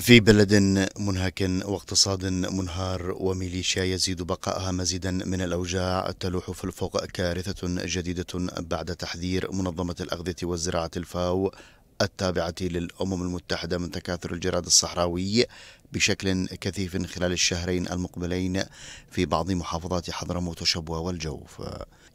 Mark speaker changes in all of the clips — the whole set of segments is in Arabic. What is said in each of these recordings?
Speaker 1: في بلد منهك واقتصاد منهار وميليشيا يزيد بقائها مزيدا من الاوجاع تلوح في الفوق كارثه جديده بعد تحذير منظمه الاغذيه والزراعه الفاو التابعه للامم المتحده من تكاثر الجراد الصحراوي بشكل كثيف خلال الشهرين المقبلين في بعض محافظات حضرموت وشبوة والجوف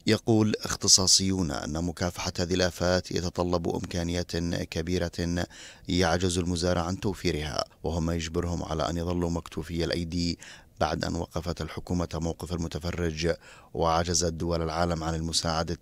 Speaker 1: يقول اختصاصيون أن مكافحة هذه الآفات يتطلب إمكانيات كبيرة يعجز المزارع عن توفيرها وهم يجبرهم على أن يظلوا مكتوفي الأيدي بعد أن وقفت الحكومة موقف المتفرج وعجزت دول العالم عن المساعدة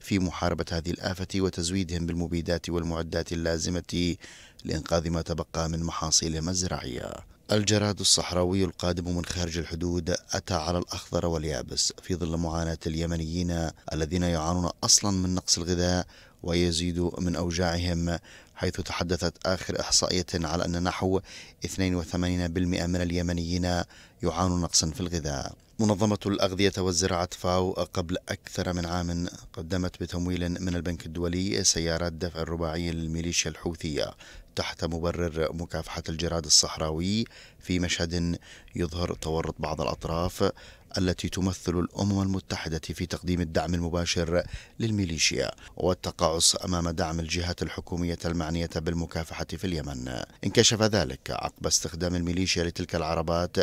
Speaker 1: في محاربة هذه الآفة وتزويدهم بالمبيدات والمعدات اللازمة لإنقاذ ما تبقى من محاصيلهم الزراعية الجراد الصحراوي القادم من خارج الحدود أتى على الأخضر واليابس في ظل معاناة اليمنيين الذين يعانون أصلا من نقص الغذاء ويزيد من أوجاعهم حيث تحدثت آخر إحصائية على أن نحو 82% من اليمنيين يعانون نقصا في الغذاء منظمة الأغذية والزراعة فاو قبل أكثر من عام قدمت بتمويل من البنك الدولي سيارات دفع الرباعي للميليشيا الحوثية تحت مبرر مكافحة الجراد الصحراوي في مشهد يظهر تورط بعض الأطراف التي تمثل الأمم المتحدة في تقديم الدعم المباشر للميليشيا والتقاعس أمام دعم الجهات الحكومية المعنية بالمكافحة في اليمن انكشف ذلك عقب استخدام الميليشيا لتلك العربات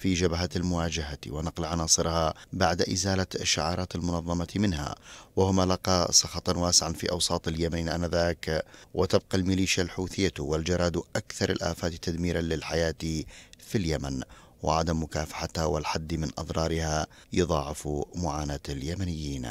Speaker 1: في جبهة المواجهة ونقل عناصرها بعد إزالة شعارات المنظمة منها وهما لقى سخطا واسعا في أوساط اليمن آنذاك وتبقى الميليشيا الحوثية والجراد أكثر الآفات تدميرا للحياة في اليمن وعدم مكافحتها والحد من أضرارها يضاعف معاناة اليمنيين